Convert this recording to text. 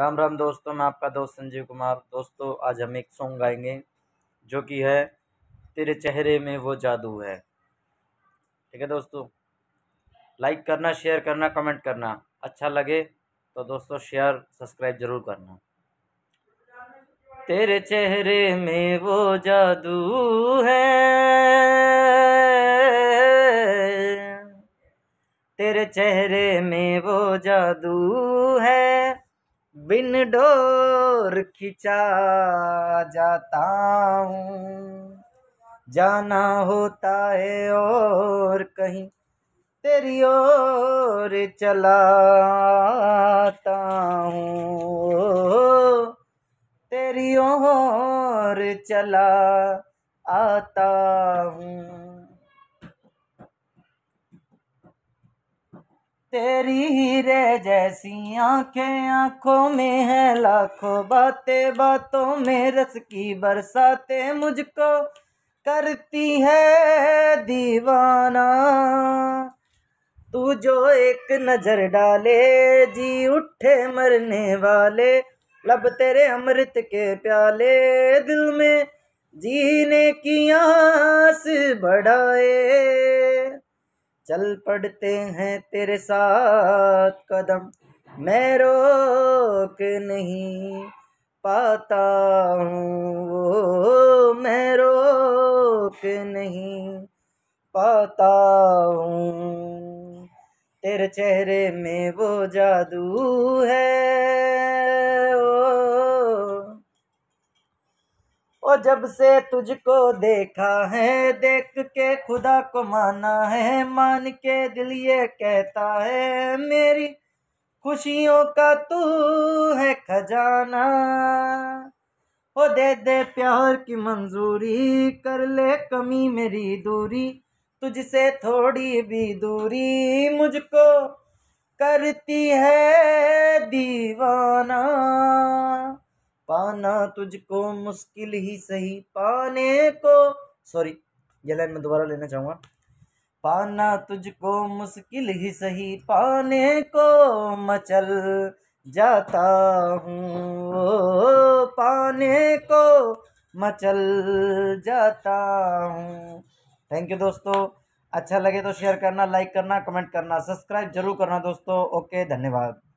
राम राम दोस्तों मैं आपका दोस्त संजीव कुमार दोस्तों आज हम एक सॉन्ग गाएंगे जो कि है तेरे चेहरे में वो जादू है ठीक है दोस्तों लाइक करना शेयर करना कमेंट करना अच्छा लगे तो दोस्तों शेयर सब्सक्राइब ज़रूर करना तेरे चेहरे में वो जादू है तेरे चेहरे में वो जादू है बिन डोर खिंचा जाता हूँ जाना होता है और कहीं तेरी ओर चलाता हूँ तेरी ओर चला आता हूँ तेरी हीरे जैसी आंखें आंखों में है लाखों बातें बातों में रस की बरसाते मुझको करती है दीवाना तू जो एक नजर डाले जी उठे मरने वाले लब तेरे अमृत के प्याले दिल में जीने की आस बढ़ाए चल पड़ते हैं तेरे साथ कदम मैं रोक नहीं पाता हूँ वो मैं रोक नहीं पाता हूँ तेरे चेहरे में वो जादू है ओ और जब से तुझको देखा है देख के खुदा को माना है मान के दिल ये कहता है मेरी खुशियों का तू है खजाना ओ दे दे प्यार की मंजूरी कर ले कमी मेरी दूरी तुझसे थोड़ी भी दूरी मुझको करती है दीवाना पाना तुझको मुश्किल ही सही पाने को सॉरी ये लाइन मैं दोबारा लेना चाहूंगा पाना तुझको मुश्किल ही सही पाने को मचल जाता हूँ पाने को मचल जाता हूँ थैंक यू दोस्तों अच्छा लगे तो शेयर करना लाइक करना कमेंट करना सब्सक्राइब जरूर करना दोस्तों ओके धन्यवाद